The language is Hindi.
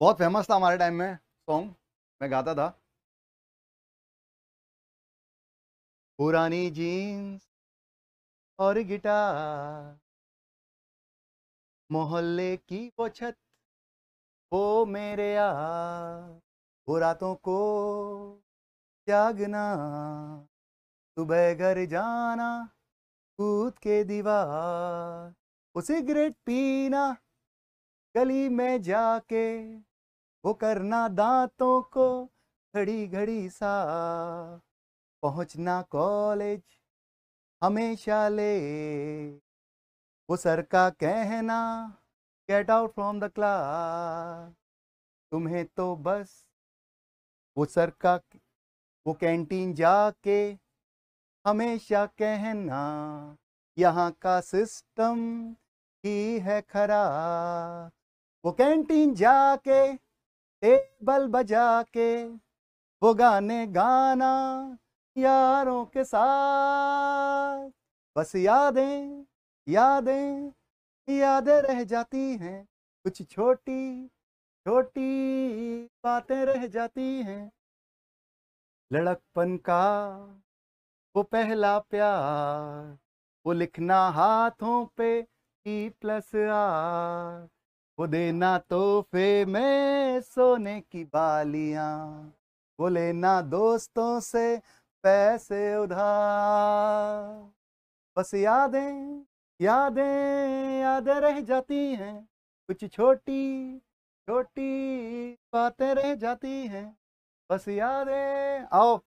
बहुत फेमस था हमारे टाइम में सॉन्ग मैं गाता था पुरानी जीन्स और गिटार मोहल्ले की वो छत वो मेरे यार वो रातों को त्यागना सुबह घर जाना कूद के दीवार वो सिगरेट पीना गली में जाके वो करना दांतों को घड़ी घड़ी सा पहुंचना कॉलेज हमेशा ले वो सर का कहना get out from the class तुम्हें तो बस वो सर का वो कैंटीन जाके हमेशा कहना यहाँ का सिस्टम ही है खरा वो कैंटीन जाके टेबल बजा के वो गाने गाना यारों के साथ बस यादें यादें यादें रह जाती हैं कुछ छोटी छोटी बातें रह जाती हैं लड़कपन का वो पहला प्यार वो लिखना हाथों पे ई प्लस आर वो देना तोहफे में सोने की बालियां वो लेना दोस्तों से पैसे उधार बस यादें यादें यादें रह जाती हैं कुछ छोटी छोटी बातें रह जाती हैं बस यादें आओ